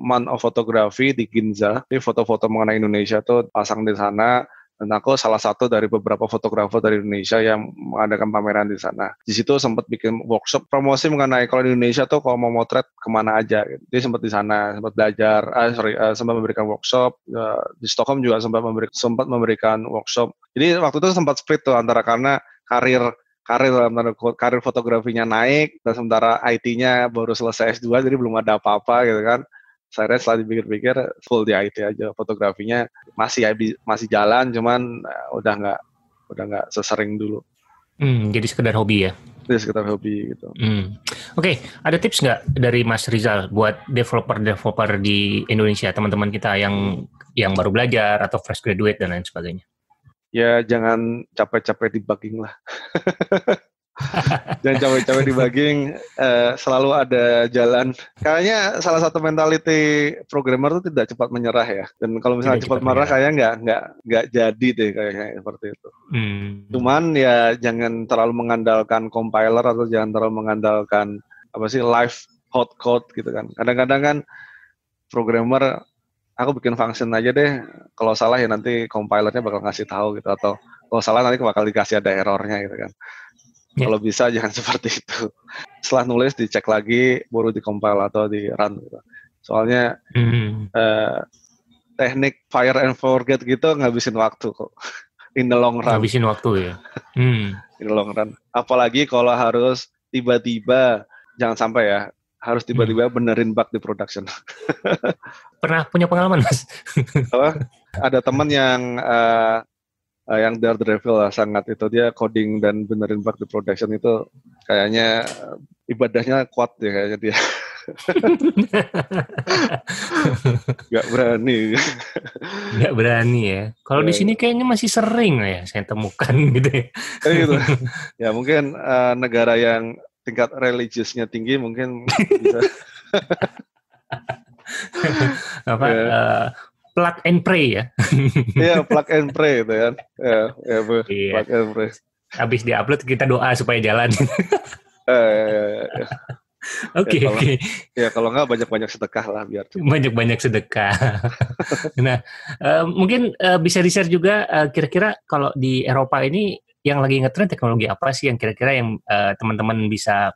Man of Photography di Ginza. Di foto-foto mengenai Indonesia tuh pasang di sana dan aku salah satu dari beberapa fotografer dari Indonesia yang mengadakan pameran di sana. Di situ sempat bikin workshop promosi mengenai kalau di Indonesia tuh kalau mau motret kemana aja. Gitu. Jadi sempat di sana, sempat belajar, ah, sorry, uh, eh, sempat memberikan workshop uh, di Stockholm juga sempat memberi, sempat memberikan workshop. Jadi waktu itu sempat split tuh antara karena karir karir dalam tanda karir fotografinya naik dan sementara IT-nya baru selesai S2 jadi belum ada apa-apa gitu kan saya setelah dipikir-pikir full di IT aja fotografinya masih masih jalan cuman eh, udah nggak udah nggak sesering dulu hmm, jadi sekedar hobi ya jadi sekedar hobi gitu hmm. oke okay. ada tips nggak dari Mas Rizal buat developer developer di Indonesia teman-teman kita yang yang baru belajar atau fresh graduate dan lain sebagainya ya jangan capek-capek debugging lah. jangan capek-capek debugging, uh, eh, selalu ada jalan. Kayaknya salah satu mentality programmer itu tidak cepat menyerah ya. Dan kalau misalnya tidak cepat marah kayaknya nggak nggak nggak jadi deh kayaknya seperti itu. Hmm. Cuman ya jangan terlalu mengandalkan compiler atau jangan terlalu mengandalkan apa sih live hot code gitu kan. Kadang-kadang kan programmer aku bikin function aja deh kalau salah ya nanti compilernya bakal ngasih tahu gitu atau kalau salah nanti bakal dikasih ada errornya gitu kan yeah. kalau bisa jangan seperti itu setelah nulis dicek lagi baru di compile atau di run gitu soalnya mm. -hmm. Eh, teknik fire and forget gitu ngabisin waktu kok in the long run ngabisin waktu ya mm. in the long run apalagi kalau harus tiba-tiba jangan sampai ya harus hmm. tiba-tiba benerin bug di production. Pernah punya pengalaman, Mas? Apa? Ada teman yang uh, yang daredevil lah sangat itu dia coding dan benerin bug di production itu kayaknya eh, ibadahnya kuat ya kayaknya dia. Gak berani. Gak berani ya. Kalau ya. di sini ya. kayaknya masih sering ya saya temukan gitu ya. Gitu. Ya mungkin uh, negara yang tingkat religiusnya tinggi mungkin bisa. apa yeah. Ya. uh, plug and pray ya iya yeah, plug and pray itu kan ya yeah, yeah, bu. yeah. plug and pray habis diupload kita doa supaya jalan eh, ya, ya, Oke, ya, oke. Okay. Ya kalau nggak banyak-banyak sedekah lah biar. Banyak-banyak sedekah. nah, uh, mungkin uh, bisa di-share juga kira kira-kira kalau di Eropa ini yang lagi ngetren teknologi apa sih yang kira-kira yang uh, teman-teman bisa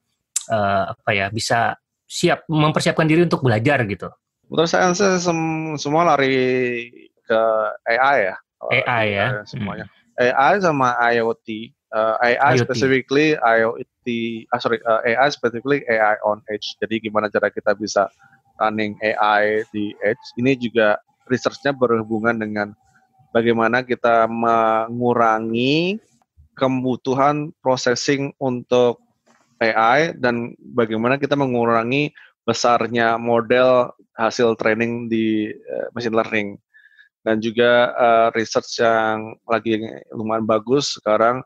uh, apa ya bisa siap mempersiapkan diri untuk belajar gitu. Menurut saya, saya sem semua lari ke AI ya. AI ya. Hmm. Semuanya. Hmm. AI sama IoT. Uh, eh, AI IoT. specifically IoT, uh, ah, sorry, uh, AI specifically AI on edge. Jadi gimana cara kita bisa running AI di edge. Ini juga researchnya berhubungan dengan bagaimana kita mengurangi kebutuhan processing untuk AI dan bagaimana kita mengurangi besarnya model hasil training di uh, machine learning dan juga uh, research yang lagi lumayan bagus sekarang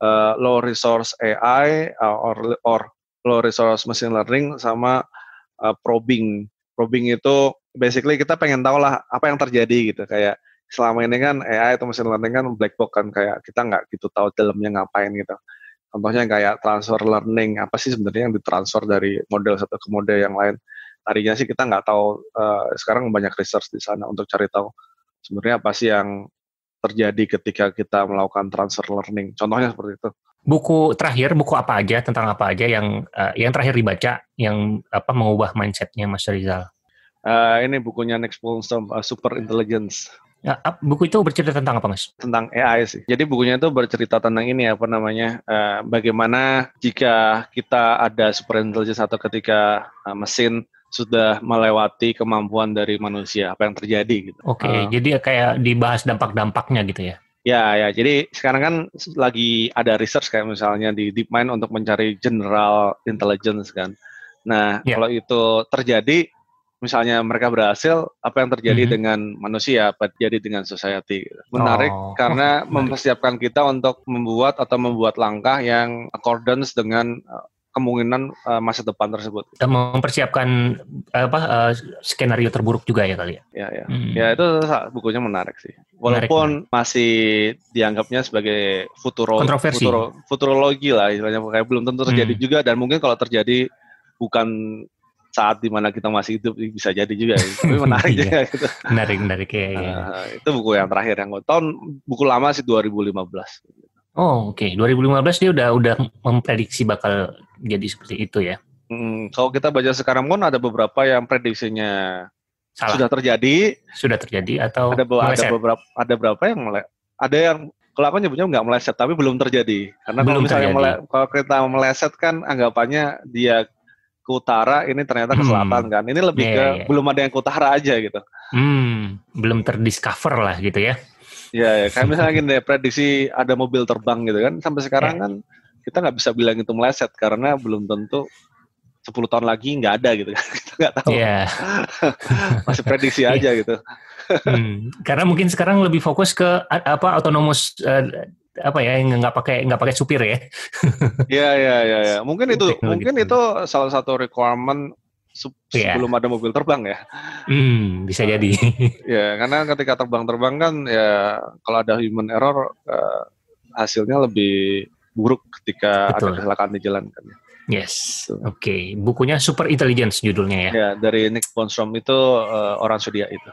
uh, low resource AI uh, or or low resource machine learning sama uh, probing probing itu basically kita pengen tahu lah apa yang terjadi gitu kayak selama ini kan AI atau mesin learning kan black box kan kayak kita nggak gitu tahu dalamnya ngapain gitu. Contohnya kayak transfer learning apa sih sebenarnya yang ditransfer dari model satu ke model yang lain. Tadinya sih kita nggak tahu. Uh, sekarang banyak research di sana untuk cari tahu sebenarnya apa sih yang terjadi ketika kita melakukan transfer learning. Contohnya seperti itu. Buku terakhir, buku apa aja tentang apa aja yang uh, yang terakhir dibaca yang apa mengubah mindsetnya Mas Rizal? Uh, ini bukunya Next Bostrom, uh, Super Intelligence. Ya, buku itu bercerita tentang apa, Mas? Tentang AI sih. Jadi bukunya itu bercerita tentang ini ya, apa namanya? Uh, bagaimana jika kita ada super intelligence atau ketika uh, mesin sudah melewati kemampuan dari manusia, apa yang terjadi gitu. Oke, okay, uh, eh. jadi kayak dibahas dampak-dampaknya gitu ya. Ya, ya. Jadi sekarang kan lagi ada research kayak misalnya di DeepMind untuk mencari general intelligence kan. Nah, yeah. kalau itu terjadi, misalnya mereka berhasil, apa yang terjadi mm -hmm. dengan manusia, apa terjadi dengan society. Menarik oh. karena mempersiapkan kita untuk membuat atau membuat langkah yang accordance dengan eh, kemungkinan eh, masa depan tersebut. Dan mempersiapkan apa uh, skenario terburuk juga ya kali ya. Ya ya. Hmm. Ya itu bukunya menarik sih. Walaupun menarik, masih dianggapnya sebagai futuro, futuro futurologi lah istilahnya kayak belum tentu terjadi hmm. juga dan mungkin kalau terjadi bukan saat dimana kita masih hidup bisa jadi juga ya. tapi menarik iya. juga iya. gitu. menarik menarik ya, ya. Uh, itu buku yang terakhir yang tahun buku lama sih 2015 oh oke okay. 2015 dia udah udah memprediksi bakal jadi seperti itu ya Hmm, kalau kita baca sekarang pun ada beberapa yang prediksinya Salah. sudah terjadi, sudah terjadi atau ada, be ada beberapa ada berapa yang mulai ada yang kalau aku nyebutnya nggak meleset tapi belum terjadi karena belum kalau misalnya Mele, kalau kita meleset kan anggapannya dia ke utara, ini ternyata ke hmm. selatan hmm. kan. Ini lebih yeah, ke yeah. belum ada yang ke utara aja gitu. Hmm, belum terdiscover lah gitu ya. Iya, ya. kayak misalnya gini prediksi ada mobil terbang gitu kan. Sampai sekarang yeah. kan kita nggak bisa bilang itu meleset karena belum tentu 10 tahun lagi nggak ada gitu kan. Kita nggak tahu. Yeah. Masih prediksi aja iya. gitu. hmm, karena mungkin sekarang lebih fokus ke apa autonomous eh, apa ya yang nggak pakai nggak pakai supir ya? Iya iya iya. Ya. Mungkin itu mungkin itu salah satu requirement se yeah. sebelum ada mobil terbang ya. Hmm, bisa nah, jadi. ya karena ketika terbang-terbang kan ya kalau ada human error uh, hasilnya lebih buruk ketika Betul. ada kecelakaan di jalan kan. Yes, gitu. oke. Okay. Bukunya Super Intelligence judulnya ya. Ya dari Nick Bostrom itu uh, orang sedia itu.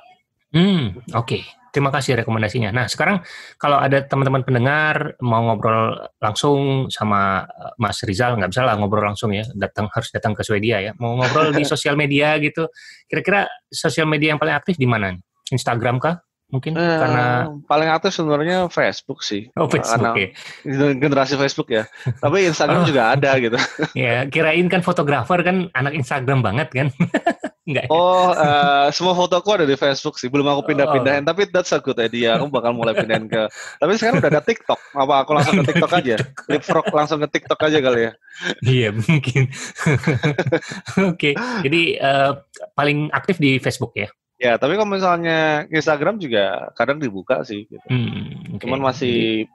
Hmm, oke. Okay terima kasih rekomendasinya. Nah, sekarang kalau ada teman-teman pendengar mau ngobrol langsung sama eh, Mas Rizal, nggak bisa lah ngobrol langsung ya, datang harus datang ke Swedia ya. Mau ngobrol di sosial media gitu, kira-kira sosial media yang paling aktif di mana? Instagram kah? Mungkin eh, karena paling aktif sebenarnya Facebook sih. Oh, Facebook ya. Generasi Facebook ya. Tapi Instagram oh. juga ada gitu. ya, kirain kan fotografer kan anak Instagram banget kan. Enggak. Oh, uh, semua fotoku ada di Facebook sih. Belum aku pindah-pindahin, oh. tapi that's a good idea. Aku bakal mulai pindahin ke. Tapi sekarang udah ada TikTok. Apa aku langsung ke TikTok aja? Leapfrog langsung ke TikTok aja kali ya. Iya, mungkin. Oke. okay. Jadi uh, paling aktif di Facebook ya. Ya, tapi kalau misalnya Instagram juga kadang dibuka sih gitu. Hmm, okay. Cuman masih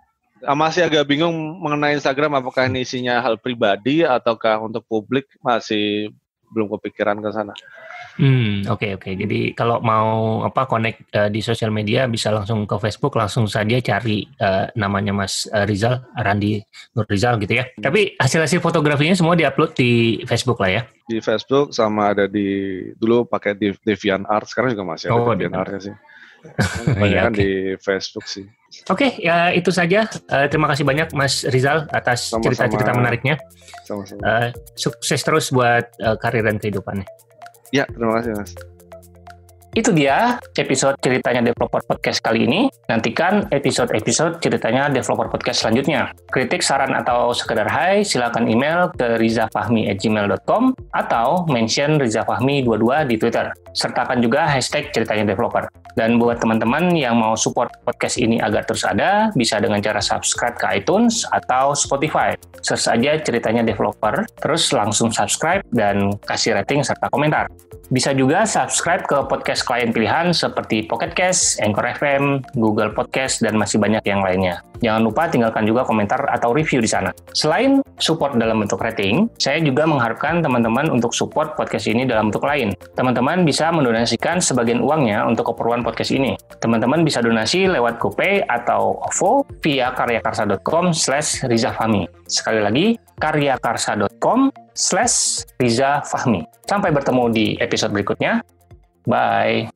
ah, masih agak bingung mengenai Instagram apakah ini isinya hal pribadi ataukah untuk publik masih belum kepikiran ke sana. Hmm, oke okay, oke. Okay. Jadi kalau mau apa connect uh, di sosial media bisa langsung ke Facebook, langsung saja cari uh, namanya Mas eh, Rizal Randi Nur Rizal gitu ya. Hmm. Tapi hasil-hasil fotografinya semua diupload di Facebook lah ya. Di Facebook sama ada di dulu pakai di Art, sekarang juga masih ada oh, DeviantArt Art sih. Iya, banyak kan okay. di Facebook sih. Oke, okay, ya itu saja. Uh, terima kasih banyak Mas Rizal atas cerita-cerita menariknya. Sama-sama. Uh, sukses terus buat uh, karir dan kehidupannya. Ya, no Itu dia episode ceritanya developer podcast kali ini. Nantikan episode-episode ceritanya developer podcast selanjutnya. Kritik, saran, atau sekedar hai, silakan email ke rizafahmi@gmail.com atau mention rizafahmi22 di Twitter. Sertakan juga hashtag ceritanya developer. Dan buat teman-teman yang mau support podcast ini agar terus ada, bisa dengan cara subscribe ke iTunes atau Spotify. Search aja ceritanya developer, terus langsung subscribe dan kasih rating serta komentar. Bisa juga subscribe ke podcast klien pilihan seperti Pocket Cast, Anchor FM, Google Podcast, dan masih banyak yang lainnya. Jangan lupa tinggalkan juga komentar atau review di sana. Selain support dalam bentuk rating, saya juga mengharapkan teman-teman untuk support podcast ini dalam bentuk lain. Teman-teman bisa mendonasikan sebagian uangnya untuk keperluan podcast ini. Teman-teman bisa donasi lewat GoPay atau OVO via karyakarsa.com slash rizafahmi. Sekali lagi, karyakarsa.com slash Riza Fahmi. Sampai bertemu di episode berikutnya. Bye.